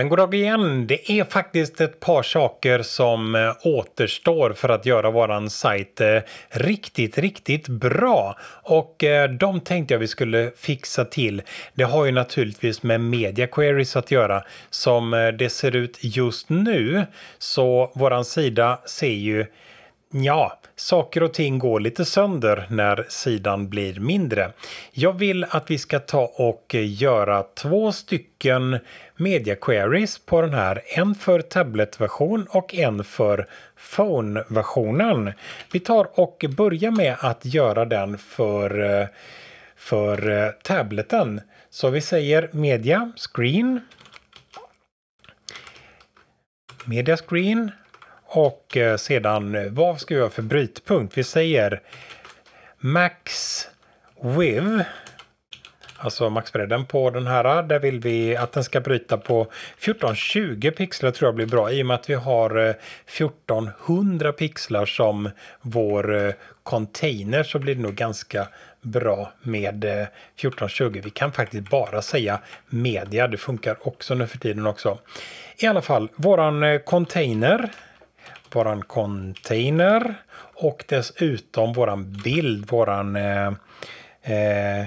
Men goddag igen! Det är faktiskt ett par saker som eh, återstår för att göra våran sajt eh, riktigt, riktigt bra. Och eh, de tänkte jag vi skulle fixa till. Det har ju naturligtvis med media queries att göra. Som det ser ut just nu så våran sida ser ju Ja, Saker och ting går lite sönder när sidan blir mindre. Jag vill att vi ska ta och göra två stycken media queries på den här. En för tabletversion och en för phone-versionen. Vi tar och börjar med att göra den för, eh, för eh, tableten. Så vi säger media, screen, media screen och eh, sedan, eh, vad ska vi ha för brytpunkt? Vi säger max with, alltså maxbredden på den här. Där vill vi att den ska bryta på 1420 pixlar tror jag blir bra i och med att vi har 1400 eh, pixlar som vår container så blir det nog ganska bra med 1420. Vi kan faktiskt bara säga media, det funkar också nu för tiden också. I alla fall, våran container våran container och dessutom våran bild, våran... Eh, eh,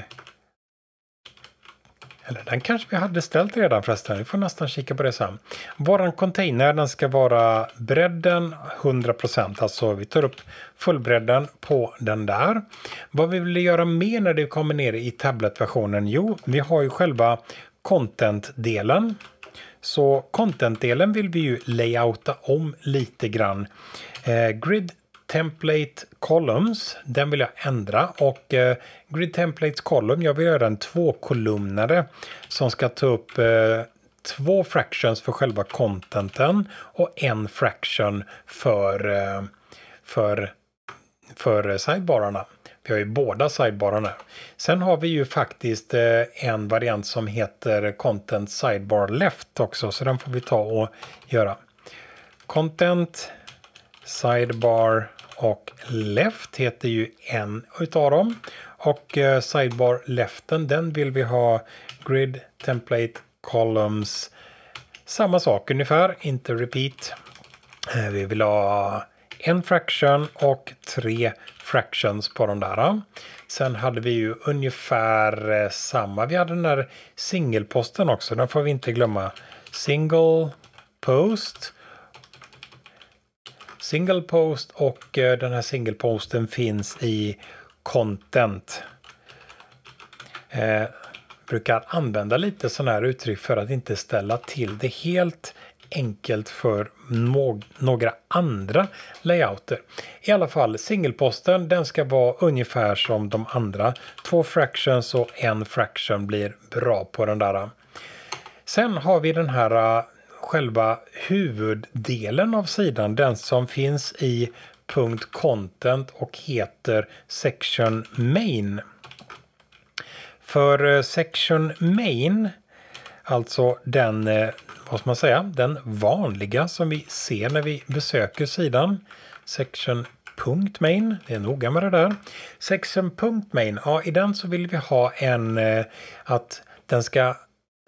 eller den kanske vi hade ställt redan förresten, vi får nästan kika på det sen. Våran container den ska vara bredden 100%, alltså vi tar upp fullbredden på den där. Vad vi vill göra mer när det kommer ner i tabletversionen? Jo, vi har ju själva content-delen så content-delen vill vi ju layouta om lite grann. Eh, grid Template Columns, den vill jag ändra och eh, Grid Templates Column, jag vill göra en tvåkolumnare som ska ta upp eh, två fractions för själva contenten och en fraction för, eh, för, för sidebararna. Vi har ju båda Sidebararna. Sen har vi ju faktiskt eh, en variant som heter Content Sidebar Left också, så den får vi ta och göra. Content Sidebar och Left heter ju en utav dem. Och eh, Sidebar Leften, den vill vi ha Grid Template Columns. Samma sak ungefär, inte repeat. Eh, vi vill ha en fraction och tre fractions på de där. Sen hade vi ju ungefär eh, samma. Vi hade den där singelposten också. Den får vi inte glömma. Single post. Single post och eh, den här single posten finns i content. Eh, brukar använda lite sådana här uttryck för att inte ställa till det helt enkelt för några andra layouter. I alla fall singelposten den ska vara ungefär som de andra. Två fractions och en fraction blir bra på den där. Sen har vi den här äh, själva huvuddelen av sidan, den som finns i punkt content och heter section main. För äh, section main, alltså den äh, vad ska man säga, den vanliga som vi ser när vi besöker sidan. Section .main, det är noga med det där. Section .main, ja i den så vill vi ha en eh, att den ska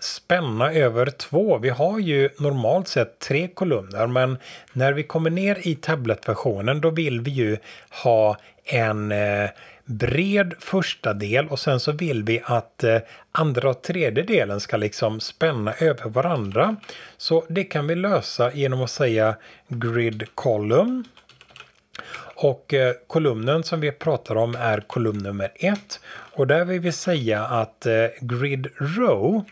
spänna över två. Vi har ju normalt sett tre kolumner men när vi kommer ner i tabletversionen då vill vi ju ha en eh, bred första del och sen så vill vi att eh, andra och tredje delen ska liksom spänna över varandra. Så det kan vi lösa genom att säga grid column. Och eh, kolumnen som vi pratar om är kolumn nummer 1 och där vill vi säga att eh, grid row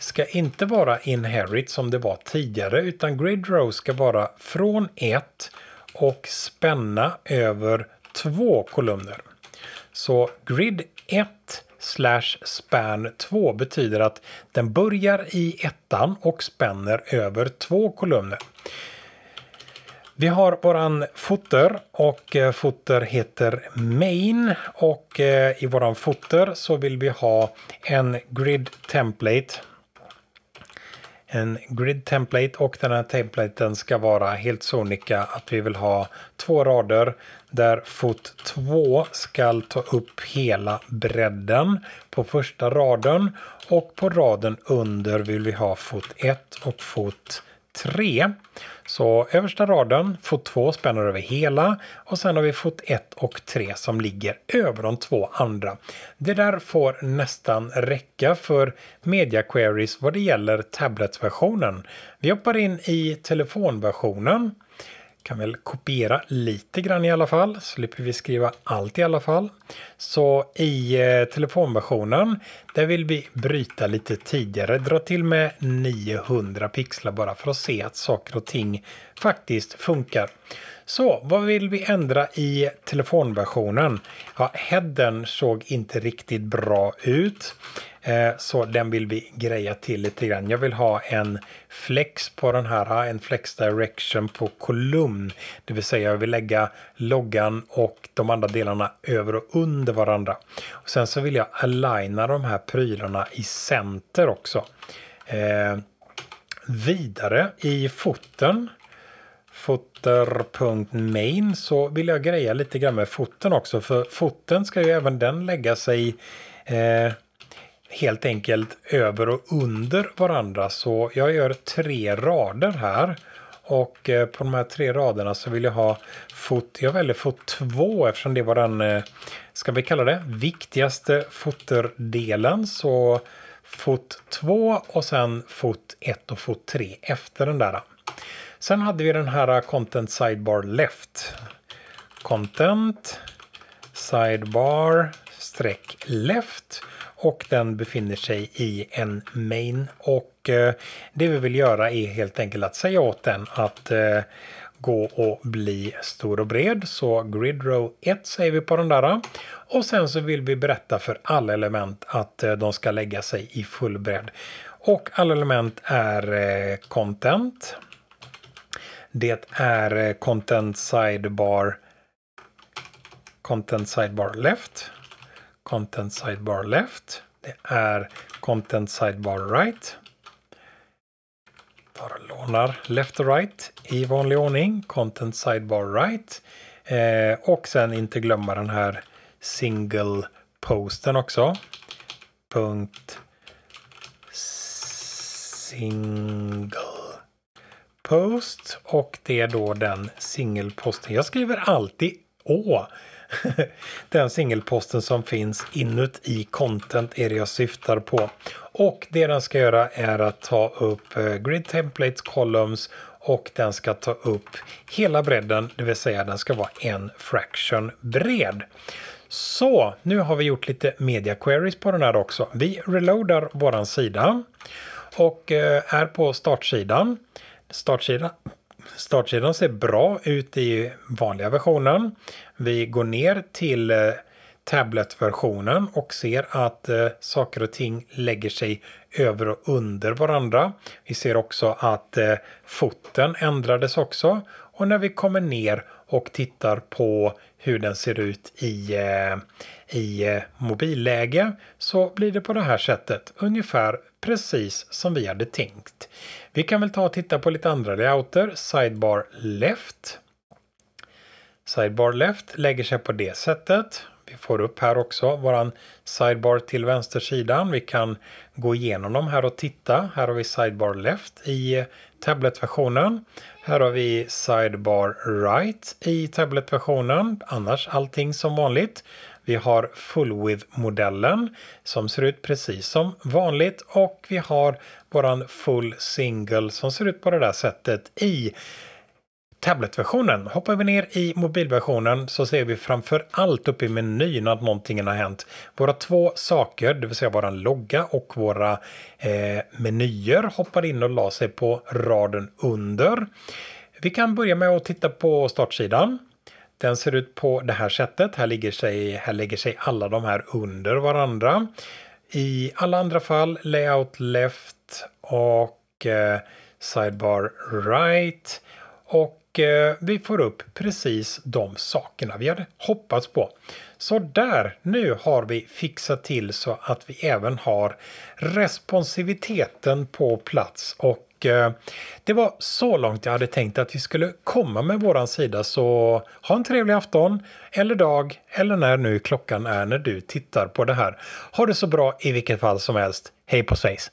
ska inte vara inherit som det var tidigare utan grid row ska vara från 1 och spänna över två kolumner. Så grid 1 slash span 2 betyder att den börjar i ettan och spänner över två kolumner. Vi har våran footer och eh, footer heter main och eh, i våran footer så vill vi ha en grid template en grid template och den här templaten ska vara helt sonika att vi vill ha två rader där fot 2 ska ta upp hela bredden på första raden och på raden under vill vi ha fot 1 och fot 3. Så översta raden, fot 2 spänner över hela och sen har vi fot 1 och 3 som ligger över de två andra. Det där får nästan räcka för media queries vad det gäller tabletversionen. Vi hoppar in i telefonversionen kan väl kopiera lite grann i alla fall, slipper vi skriva allt i alla fall. Så i eh, telefonversionen, där vill vi bryta lite tidigare, dra till med 900 pixlar bara för att se att saker och ting faktiskt funkar. Så vad vill vi ändra i telefonversionen? Ja, headen såg inte riktigt bra ut. Eh, så den vill vi greja till lite grann. Jag vill ha en flex på den här, eh, en flex direction på kolumn. Det vill säga jag vill lägga loggan och de andra delarna över och under varandra. Och sen så vill jag aligna de här prylarna i center också. Eh, vidare i foten foter.main så vill jag greja lite grann med foten också. För foten ska ju även den lägga sig eh, helt enkelt över och under varandra. Så jag gör tre rader här. Och eh, på de här tre raderna så vill jag ha fot, jag väljer fot 2 eftersom det var den, eh, ska vi kalla det, viktigaste fotterdelen. Så fot 2 och sen fot 1 och fot 3 efter den där. Sen hade vi den här äh, Content Sidebar Left. Content Sidebar streck left och den befinner sig i en main och äh, det vi vill göra är helt enkelt att säga åt den att äh, gå och bli stor och bred. Så grid row 1 säger vi på den där. Och sen så vill vi berätta för alla element att de ska lägga sig i full bredd. Och alla element är content det är eh, content sidebar content sidebar left content sidebar left. Det är content sidebar right. Bara lånar left och right i vanlig ordning. Content sidebar right. Eh, och sen inte glömma den här single posten också. Punkt sing post och det är då den singelposten. Jag skriver alltid Å. den singelposten som finns inuti content är det jag syftar på. Och det den ska göra är att ta upp eh, grid templates columns och den ska ta upp hela bredden, det vill säga den ska vara en fraction bred. Så nu har vi gjort lite media queries på den här också. Vi reloadar våran sida och eh, är på startsidan startsidan. Startsidan ser bra ut i vanliga versionen. Vi går ner till eh, tabletversionen och ser att eh, saker och ting lägger sig över och under varandra. Vi ser också att eh, foten ändrades också och när vi kommer ner och tittar på hur den ser ut i, eh, i eh, mobilläge så blir det på det här sättet ungefär precis som vi hade tänkt. Vi kan väl ta och titta på lite andra layouter. Sidebar left. Sidebar left lägger sig på det sättet. Vi får upp här också våran sidebar till vänster sidan. Vi kan gå igenom dem här och titta. Här har vi sidebar left i tabletversionen. Här har vi sidebar right i tabletversionen. Annars allting som vanligt. Vi har full width-modellen som ser ut precis som vanligt och vi har våran full single som ser ut på det där sättet i tabletversionen. Hoppar vi ner i mobilversionen så ser vi framför allt uppe i menyn att någonting har hänt. Våra två saker, det vill säga vår logga och våra eh, menyer hoppar in och la sig på raden under. Vi kan börja med att titta på startsidan. Den ser ut på det här sättet. Här, ligger sig, här lägger sig alla de här under varandra. I alla andra fall layout left och eh, sidebar right. Och Eh, vi får upp precis de sakerna vi hade hoppats på. Så där, nu har vi fixat till så att vi även har responsiviteten på plats och eh, det var så långt jag hade tänkt att vi skulle komma med våran sida så ha en trevlig afton eller dag eller när nu klockan är när du tittar på det här. Ha det så bra i vilket fall som helst. Hej på svejs!